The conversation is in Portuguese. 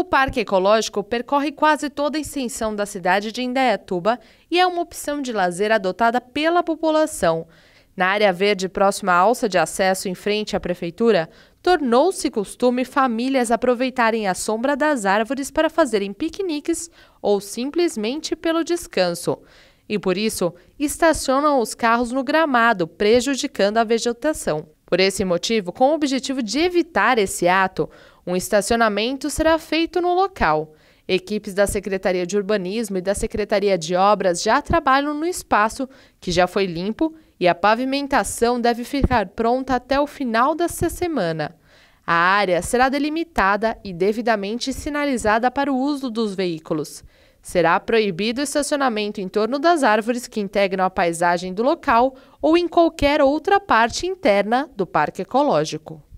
O Parque Ecológico percorre quase toda a extensão da cidade de Indaiatuba e é uma opção de lazer adotada pela população. Na área verde próxima à alça de acesso em frente à prefeitura, tornou-se costume famílias aproveitarem a sombra das árvores para fazerem piqueniques ou simplesmente pelo descanso. E por isso, estacionam os carros no gramado, prejudicando a vegetação. Por esse motivo, com o objetivo de evitar esse ato, um estacionamento será feito no local. Equipes da Secretaria de Urbanismo e da Secretaria de Obras já trabalham no espaço, que já foi limpo, e a pavimentação deve ficar pronta até o final desta semana. A área será delimitada e devidamente sinalizada para o uso dos veículos. Será proibido o estacionamento em torno das árvores que integram a paisagem do local ou em qualquer outra parte interna do parque ecológico.